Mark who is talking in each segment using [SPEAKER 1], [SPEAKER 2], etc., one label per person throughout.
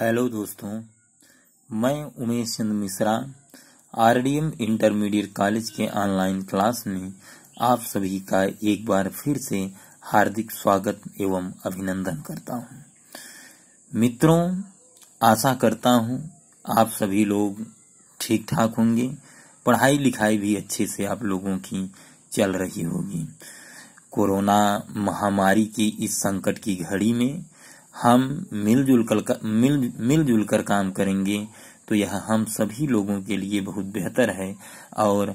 [SPEAKER 1] hello दोस्तों मैं Umesh Chand Mishra RDM intermediate college के ऑनलाइन क्लास में आप सभी का एक बार फिर से हार्दिक स्वागत एवं अभिनंदन करता हूं मित्रों आशा करता हूं आप सभी लोग ठीक ठाक होंगे पढ़ाई लिखाई भी अच्छे से आप लोगों की चल रही होगी कोरोना महामारी की इस संकट की घड़ी में हम मिलजुल कर मिल मिलजुल कर काम करेंगे तो यह हम सभी लोगों के लिए बहुत बेहतर है और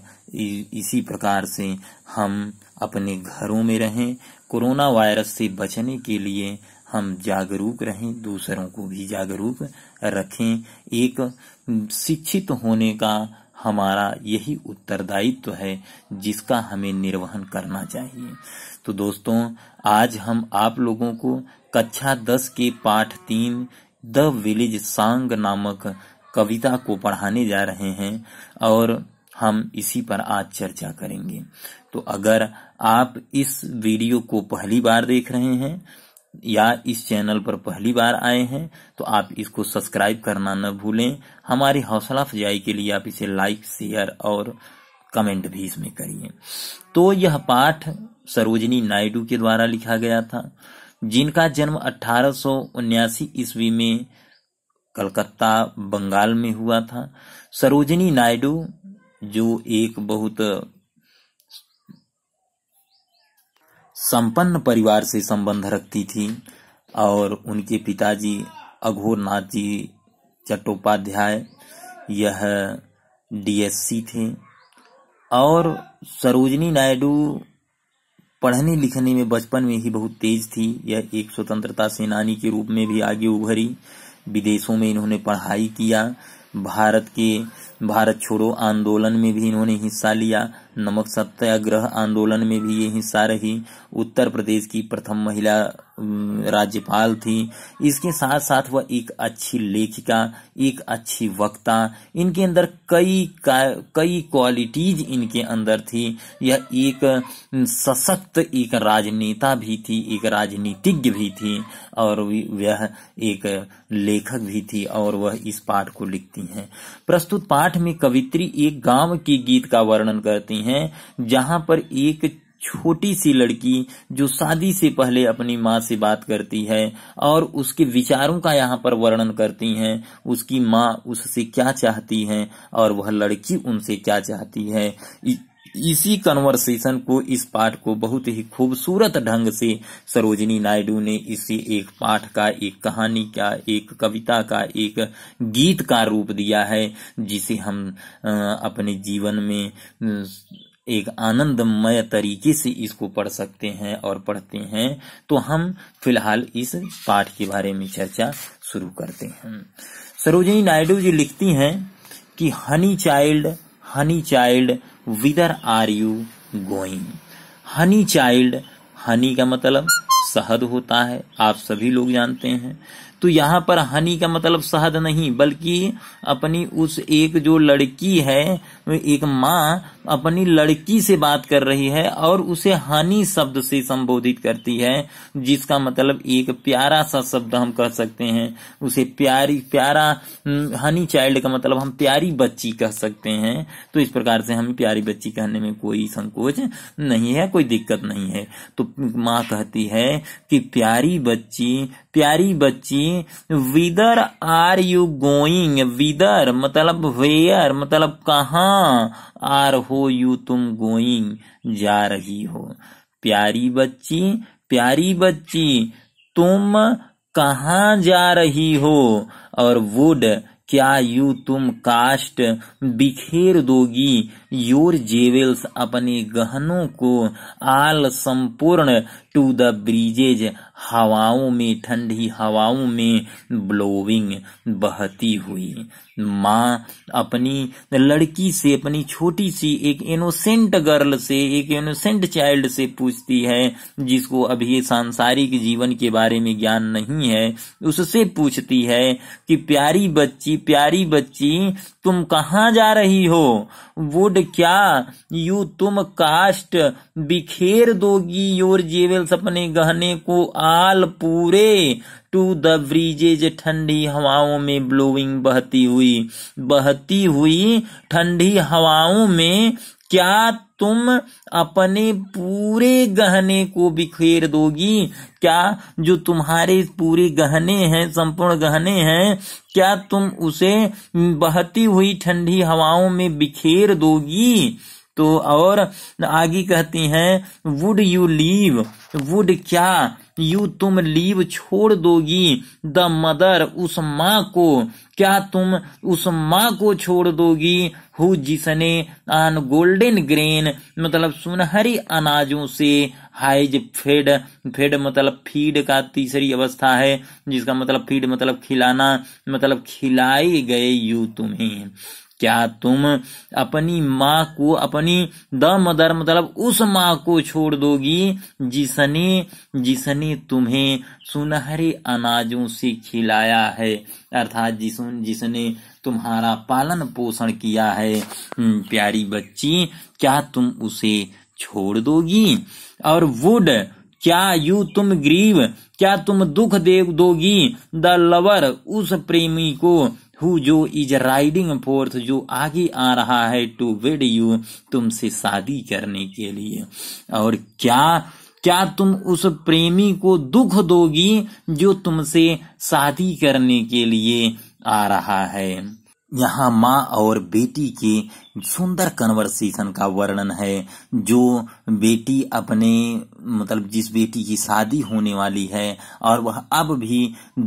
[SPEAKER 1] इसी प्रकार से हम अपने घरों में रहें कोरोना वायरस से बचने के लिए हम जागरूक रहें दूसरों को भी जागरूक रखें एक शिक्षित होने का हमारा यही उत्तरदायित्व तो है जिसका हमें निर्वहन करना चाहिए तो दोस्तों आज हम आप लोगों को कक्षा दस के पाठ तीन द विलेज सांग नामक कविता को पढ़ाने जा रहे हैं और हम इसी पर आज चर्चा करेंगे तो अगर आप इस वीडियो को पहली बार देख रहे हैं या इस चैनल पर पहली बार आए हैं तो आप इसको सब्सक्राइब करना न भूलें हमारी हौसला अफजाई के लिए आप इसे लाइक शेयर और कमेंट भी इसमें करिए तो यह पाठ सरोजनी नायडू के द्वारा लिखा गया था जिनका जन्म अठारह ईस्वी में कलकत्ता बंगाल में हुआ था सरोजनी नायडू जो एक बहुत संपन्न परिवार से संबंध रखती थी और उनके पिताजी अघोरनाथ जी चट्टोपाध्याय यह डीएससी थे और सरोजनी नायडू पढ़ने लिखने में बचपन में ही बहुत तेज थी यह एक स्वतंत्रता सेनानी के रूप में भी आगे उभरी विदेशों में इन्होंने पढ़ाई किया भारत के भारत छोड़ो आंदोलन में भी इन्होंने हिस्सा लिया नमक सत्याग्रह आंदोलन में भी ये हिस्सा रही उत्तर प्रदेश की प्रथम महिला राज्यपाल थी इसके साथ साथ वह एक अच्छी लेखिका एक अच्छी वक्ता इनके अंदर कई कई क्वालिटीज इनके अंदर थी यह एक सशक्त एक राजनेता भी थी एक राजनीतिज्ञ भी थी और वह एक लेखक भी थी और वह इस पाठ को लिखती हैं प्रस्तुत पाठ में कवित्री एक गांव के गीत का वर्णन करती कहानी है जहां पर एक छोटी सी लड़की जो शादी से पहले अपनी माँ से बात करती है और उसके विचारों का यहाँ पर वर्णन करती हैं उसकी माँ उससे क्या चाहती है और वह लड़की उनसे क्या चाहती है इसी कन्वर्सेशन को इस पाठ को बहुत ही खूबसूरत ढंग से सरोजनी नायडू ने इसे एक पाठ का एक कहानी का एक कविता का एक गीत का रूप दिया है जिसे हम अपने जीवन में एक आनंदमय तरीके से इसको पढ़ सकते हैं और पढ़ते हैं तो हम फिलहाल इस पाठ के बारे में चर्चा शुरू करते हैं सरोजनी नायडू जी लिखती हैं कि honey child honey child whither are you going honey child honey का मतलब शहद होता है आप सभी लोग जानते हैं तो यहाँ पर हनी का मतलब शहद नहीं बल्कि अपनी उस एक जो लड़की है एक माँ अपनी लड़की से बात कर रही है और उसे हनी शब्द से संबोधित करती है जिसका मतलब एक प्यारा सा शब्द हम कह सकते हैं उसे प्यारी प्यारा हम्म, हनी चाइल्ड का मतलब हम प्यारी बच्ची कह सकते हैं तो इस प्रकार से हमें प्यारी बच्ची कहने में कोई संकोच नहीं है कोई दिक्कत नहीं है तो माँ कहती है कि प्यारी बच्ची प्यारी बच्ची whither are you going whither मतलब वेयर मतलब कहाँ आर हो यू तुम गोइंग जा रही हो प्यारी बच्ची प्यारी बच्ची तुम कहाँ जा रही हो और वुड क्या यू तुम काष्ट बिखेर दोगी योर जेवेल्स अपने गहनों को आल संपूर्ण टू द ब्रिजेज हवाओं में ठंडी हवाओं में ब्लोविंग बहती हुई माँ अपनी लड़की से अपनी छोटी सी एक इनोसेंट गर्ल से एक इनोसेंट चाइल्ड से पूछती है जिसको अभी सांसारिक जीवन के बारे में ज्ञान नहीं है उससे पूछती है कि प्यारी बच्ची प्यारी बच्ची तुम कहाँ जा रही हो वुड क्या यू तुम कास्ट बिखेर दोगी योर जेवेल्स अपने गहने को आल पूरे टू द ब्रीजेज ठंडी हवाओं में ब्लोइंग बहती हुई बहती हुई ठंडी हवाओं में क्या तुम अपने पूरे गहने को बिखेर दोगी क्या जो तुम्हारे पूरे गहने हैं संपूर्ण गहने हैं क्या तुम उसे बहती हुई ठंडी हवाओं में बिखेर दोगी तो और आगे कहती हैं वुड यू लीव वुड क्या यू तुम लीव छोड़ दोगी द मदर उस माँ को क्या तुम उस माँ को छोड़ दोगी हु जिसने आन गोल्डन ग्रेन मतलब सुनहरी अनाजों से हाइज फेड फेड मतलब फीड का तीसरी अवस्था है जिसका मतलब फीड मतलब खिलाना मतलब खिलाई गए यू तुम्हें क्या तुम अपनी माँ को अपनी द मदर मतलब उस माँ को छोड़ दोगी जिसने जिसने तुम्हें सुनहरे अनाजों से खिलाया है अर्थात जिस जिसने तुम्हारा पालन पोषण किया है हम्म, प्यारी बच्ची क्या तुम उसे छोड़ दोगी और वुड क्या यू तुम ग्रीव क्या तुम दुख दे दोगी द लवर उस प्रेमी को हु जो इज राइडिंग फोर्थ जो आगे आ रहा है टू वेड यू तुमसे शादी करने के लिए और क्या क्या तुम उस प्रेमी को दुख दोगी जो तुमसे शादी करने के लिए आ रहा है यहाँ माँ और बेटी के सुंदर कन्वर्सेशन का वर्णन है जो बेटी अपने मतलब जिस बेटी की शादी होने वाली है और वह अब भी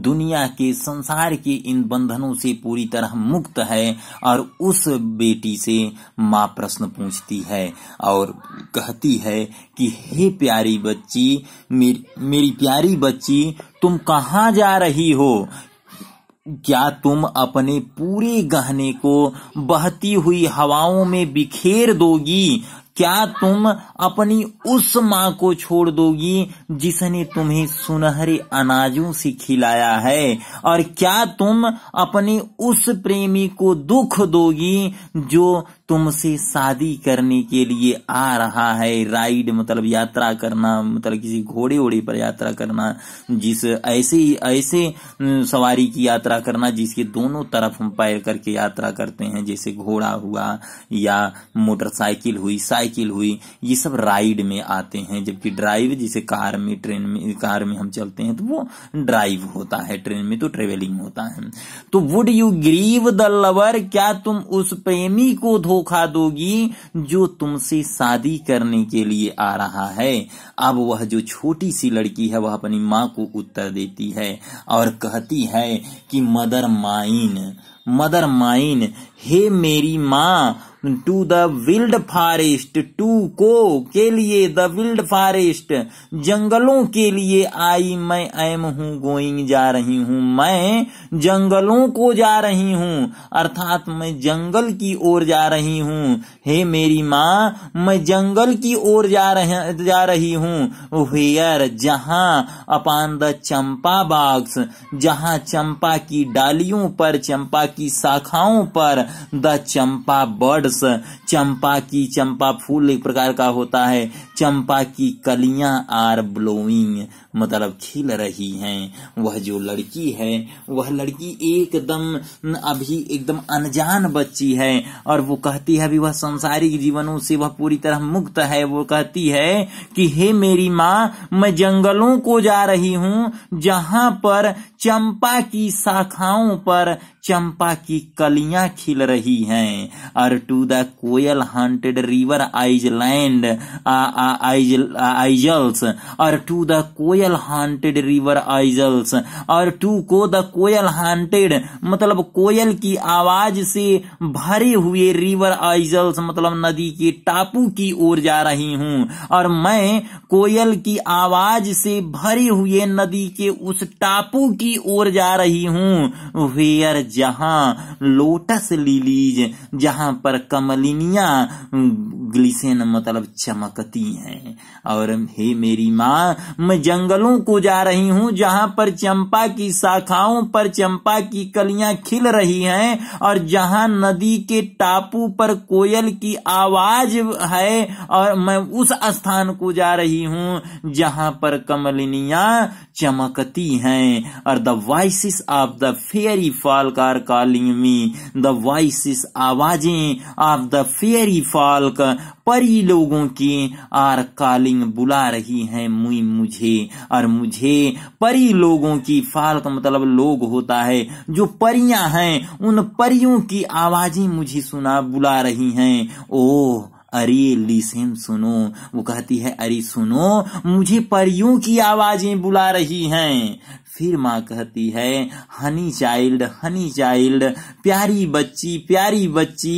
[SPEAKER 1] दुनिया के संसार के इन बंधनों से पूरी तरह मुक्त है और उस बेटी से माँ प्रश्न पूछती है और कहती है कि हे प्यारी बच्ची मेरी, मेरी प्यारी बच्ची तुम कहाँ जा रही हो क्या तुम अपने पूरे गहने को बहती हुई हवाओं में बिखेर दोगी क्या तुम अपनी उस माँ को छोड़ दोगी जिसने तुम्हें सुनहरे अनाजों से खिलाया है और क्या तुम अपने उस प्रेमी को दुख दोगी जो तुमसे शादी करने के लिए आ रहा है राइड मतलब यात्रा करना मतलब किसी घोड़े ओड़े पर यात्रा करना जिस ऐसे ऐसे सवारी की यात्रा करना जिसके दोनों तरफ हम पैर करके यात्रा करते हैं जैसे घोड़ा हुआ या मोटरसाइकिल हुई साइकिल साइकिल हुई ये सब राइड में आते हैं जबकि ड्राइव जिसे कार में ट्रेन में कार में हम चलते हैं तो वो ड्राइव होता है ट्रेन में तो ट्रेवलिंग होता है तो would you grieve the lover क्या तुम उस प्रेमी को धोखा दोगी जो तुमसे शादी करने के लिए आ रहा है अब वह जो छोटी सी लड़की है वह अपनी माँ को उत्तर देती है और कहती है कि मदर माइन मदर माइन हे मेरी माँ to the wild forest to को के लिए द विल्ड फॉरेस्ट जंगलों के लिए आई मैं एम हूं गोइंग जा रही हूं मैं जंगलों को जा रही हूं अर्थात मैं जंगल की ओर जा रही हूं हे मेरी माँ मैं जंगल की ओर जा रहे जा रही हूँ हेयर जहाँ अपान द चंपा बाग्स जहाँ चंपा की डालियों पर चंपा की शाखाओं पर द चंपा बर्ड 是。चंपा की चंपा फूल एक प्रकार का होता है चंपा की कलियां आर ब्लोइंग मतलब खिल रही हैं वह जो लड़की है वह लड़की एकदम अभी एकदम अनजान बच्ची है और वो कहती है अभी वह संसारिक जीवनों से वह पूरी तरह मुक्त है वो कहती है कि हे मेरी माँ मैं जंगलों को जा रही हूं जहां पर चंपा की शाखाओं पर चंपा की कलियां खिल रही हैं और टू द कोई royal haunted river island isles और to the koel haunted river isles और टू को द कोयल हंटेड मतलब कोयल की आवाज से भरे हुए रिवर आइजल्स मतलब नदी के टापू की ओर जा रही हूं और मैं कोयल की आवाज से भरे हुए नदी के उस टापू की ओर जा रही हूं वेयर जहां लोटस लिलीज जहां पर कमलिनी अखियाँ ग्लिसेन मतलब चमकती हैं और हे मेरी माँ मैं जंगलों को जा रही हूँ जहाँ पर चंपा की शाखाओं पर चंपा की कलियां खिल रही हैं और जहाँ नदी के टापू पर कोयल की आवाज है और मैं उस स्थान को जा रही हूँ जहाँ पर कमलिनिया चमकती हैं और the voices of the fairy folk car calling me the voices आवाजें ऑफ द फेरी फॉल्क परी लोगों की आर कालिंग बुला रही है मुई मुझे और मुझे परी लोगों की फाल्क मतलब लोग होता है जो परियां हैं उन परियों की आवाजें मुझे सुना बुला रही हैं ओह अरे लिसन सुनो वो कहती है अरे सुनो मुझे परियों की आवाजें बुला रही हैं फिर माँ कहती है हनी चाइल्ड हनी चाइल्ड प्यारी बच्ची प्यारी बच्ची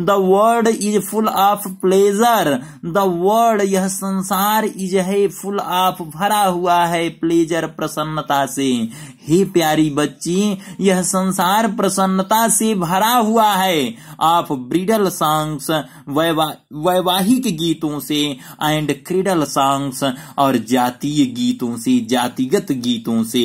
[SPEAKER 1] the world is full of pleasure the world यह संसार इज है फुल ऑफ भरा हुआ है प्लेजर प्रसन्नता से हे प्यारी बच्ची यह संसार प्रसन्नता से भरा हुआ है ऑफ ब्रिडल सॉन्ग्स वैवाहिक गीतों से एंड क्रिडल सॉन्ग्स और जातीय गीतों से जातिगत गीतों से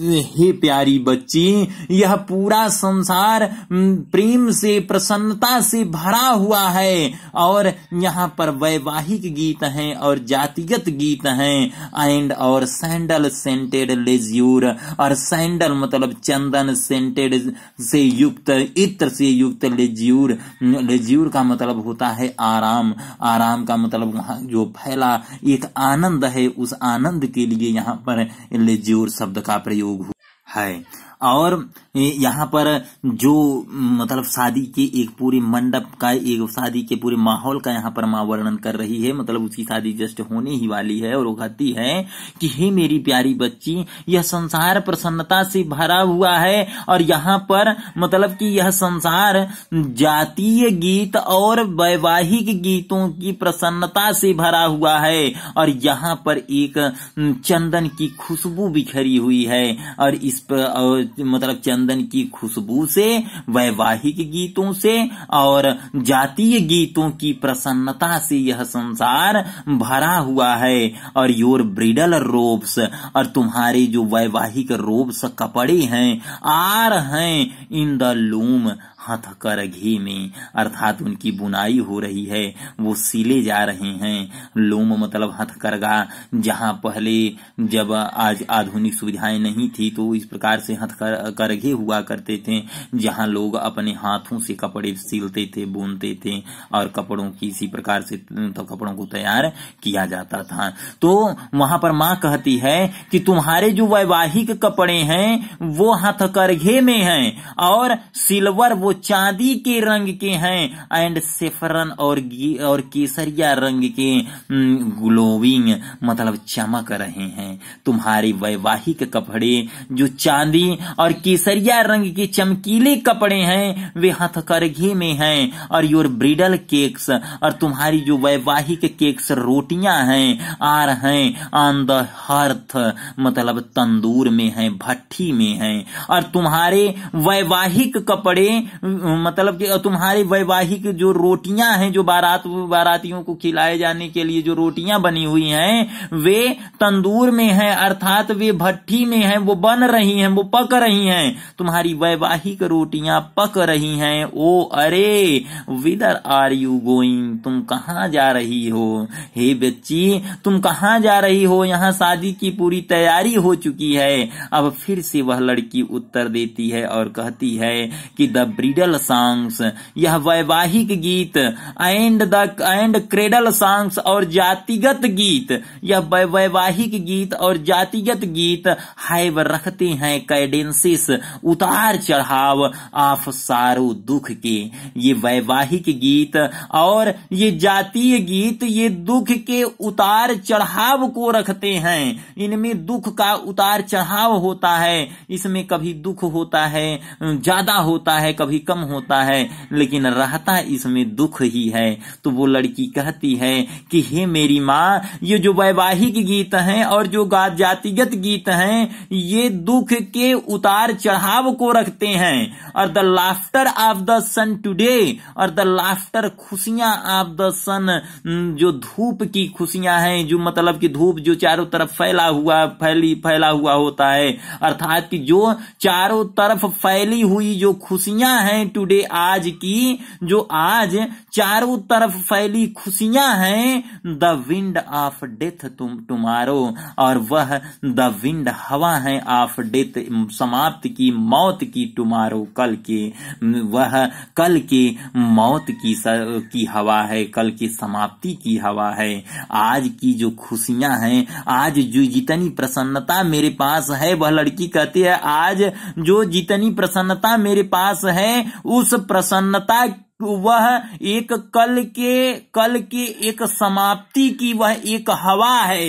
[SPEAKER 1] हे प्यारी बच्ची यह पूरा संसार प्रेम से प्रसन्नता से भरा हुआ है और यहाँ पर वैवाहिक गीत हैं और जातिगत गीत हैं एंड और सैंडल सेंटेड लेज्यूर और सैंडल मतलब चंदन सेंटेड से युक्त इत्र से युक्त लेज्यूर लेज्यूर का मतलब होता है आराम आराम का मतलब जो फैला एक आनंद है उस आनंद के लिए यहाँ पर लेज्यूर शब्द का प्रयोग योग है और यहाँ पर जो मतलब शादी के एक पूरे मंडप का एक शादी के पूरे माहौल का यहाँ पर माँ वर्णन कर रही है मतलब उसकी शादी जस्ट होने ही वाली है और वो कहती है कि हे मेरी प्यारी बच्ची यह संसार प्रसन्नता से भरा हुआ है और यहाँ पर मतलब कि यह संसार जातीय गीत और वैवाहिक गीतों की प्रसन्नता से भरा हुआ है और यहाँ पर एक चंदन की खुशबू बिखरी हुई है और इस पर मतलब चंदन की खुशबू से वैवाहिक गीतों से और जातीय गीतों की प्रसन्नता से यह संसार भरा हुआ है और योर ब्रिडल रोब्स और तुम्हारे जो वैवाहिक रोब्स कपड़े हैं आर हैं इन द लूम हथ कर घी में अर्थात उनकी बुनाई हो रही है वो सिले जा रहे हैं लोम मतलब हथकरघा जहाँ पहले जब आज आधुनिक सुविधाएं नहीं थी तो इस प्रकार से हथ कर घे हुआ करते थे जहाँ लोग अपने हाथों से कपड़े सिलते थे बुनते थे और कपड़ों की इसी प्रकार से तो कपड़ों को तैयार किया जाता था तो वहां पर माँ कहती है कि तुम्हारे जो वैवाहिक कपड़े हैं वो हथकरघे में हैं और सिल्वर वो चांदी के रंग के हैं एंड सेफरन और और केसरिया रंग के ग्लोविंग हम्म, मतलब चमक रहे हैं तुम्हारे वैवाहिक कपड़े जो चांदी और केसरिया रंग के चमकीले कपड़े हैं वे हथकरघे में हैं और योर ब्रिडल केक्स और तुम्हारी जो वैवाहिक केक्स रोटियां हैं आर हैं ऑन द हर्थ मतलब तंदूर में हैं भट्टी में हैं और तुम्हारे वैवाहिक कपड़े मतलब कि तुम्हारी वैवाहिक जो रोटियां हैं जो बारात बारातियों को खिलाए जाने के लिए जो रोटियां बनी हुई हैं वे तंदूर में हैं अर्थात वे भट्टी में हैं वो बन रही हैं वो पक रही हैं तुम्हारी वैवाहिक रोटियां पक रही हैं ओ अरे विदर आर यू गोइंग तुम कहाँ जा रही हो हे बच्ची तुम कहाँ जा रही हो यहाँ शादी की पूरी तैयारी हो चुकी है अब फिर से वह लड़की उत्तर देती है और कहती है कि द क्रीडल सॉन्ग्स यह वैवाहिक गीत and the and cradle songs और जातिगत गीत यह वैवाहिक गीत और जातिगत गीत हाइव रखते हैं कैडेंसिस उतार चढ़ाव ऑफ सारो दुख के ये वैवाहिक गीत और ये जातीय गीत ये दुख के उतार चढ़ाव को रखते हैं इनमें दुख का उतार चढ़ाव होता है इसमें कभी दुख होता है ज्यादा होता है कभी भी कम होता है लेकिन रहता इसमें दुख ही है तो वो लड़की कहती है कि हे मेरी माँ ये जो वैवाहिक गीत हैं और जो जातिगत गीत हैं ये दुख के उतार चढ़ाव को रखते हैं और the laughter of the sun today और द लाफ्टर खुशियां ऑफ द सन जो धूप की खुशियां हैं जो मतलब कि धूप जो चारों तरफ फैला हुआ फैली फैला हुआ होता है अर्थात कि जो चारों तरफ फैली हुई जो खुशियां है टुडे आज की जो आज चारों तरफ फैली खुशियां हैं द विंड ऑफ डेथ तुम टुमारो और वह द विंड हवा है ऑफ डेथ समाप्त की मौत की टुमारो कल के वह कल के मौत की स, की हवा है कल की समाप्ति की हवा है आज की जो खुशियां हैं आज जो जितनी प्रसन्नता मेरे पास है वह लड़की कहती है आज जो जितनी प्रसन्नता मेरे पास है उस प्रसन्नता वह एक कल के कल के एक समाप्ति की वह एक हवा है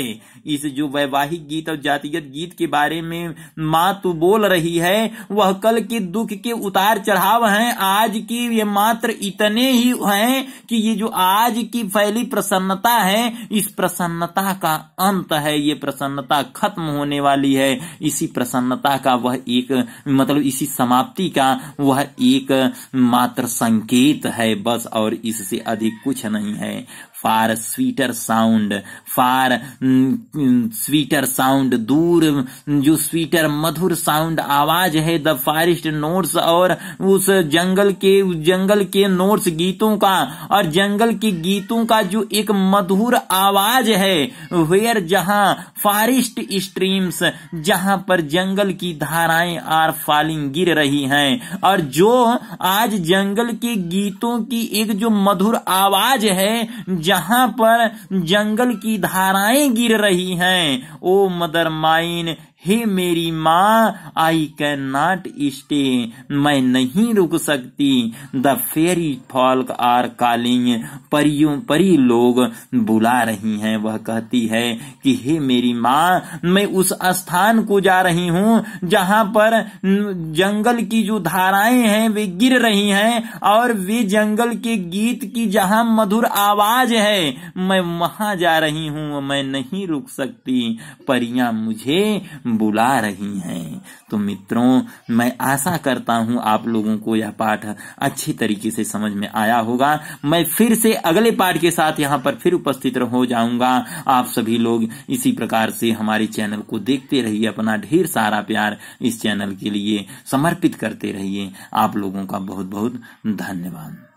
[SPEAKER 1] इस जो वैवाहिक गीत और जातिगत गीत के बारे में माँ तो बोल रही है वह कल के दुख के उतार चढ़ाव हैं आज की ये मात्र इतने ही हैं कि ये जो आज की फैली प्रसन्नता है इस प्रसन्नता का अंत है ये प्रसन्नता खत्म होने वाली है इसी प्रसन्नता का वह एक मतलब इसी समाप्ति का वह एक मात्र संकेत है बस और इससे अधिक कुछ नहीं है far sweeter sound far sweeter sound दूर mm, जो स्वीटर मधुर साउंड आवाज है द फॉरेस्ट नोट्स और उस जंगल के जंगल के नोट्स गीतों का और जंगल के गीतों का जो एक मधुर आवाज है वेयर जहां फॉरेस्ट स्ट्रीम्स जहां पर जंगल की धाराएं आर फॉलिंग गिर रही हैं और जो आज जंगल के गीतों की एक जो मधुर आवाज है जहां पर जंगल की धाराएं गिर रही हैं ओ मदर माइन हे मेरी माँ आई कैन नॉट स्टे मैं नहीं रुक सकती the fairy folk are calling परियों परी लोग बुला रही हैं वह कहती है कि हे मेरी माँ मैं उस स्थान को जा रही हूँ जहाँ पर जंगल की जो धाराएं हैं वे गिर रही हैं और वे जंगल के गीत की जहाँ मधुर आवाज है मैं वहां जा रही हूँ मैं नहीं रुक सकती परियां मुझे बुला रही हैं तो मित्रों मैं आशा करता हूं आप लोगों को यह पाठ अच्छी तरीके से समझ में आया होगा मैं फिर से अगले पाठ के साथ यहां पर फिर उपस्थित हो जाऊंगा आप सभी लोग इसी प्रकार से हमारे चैनल को देखते रहिए अपना ढेर सारा प्यार इस चैनल के लिए समर्पित करते रहिए आप लोगों का बहुत बहुत धन्यवाद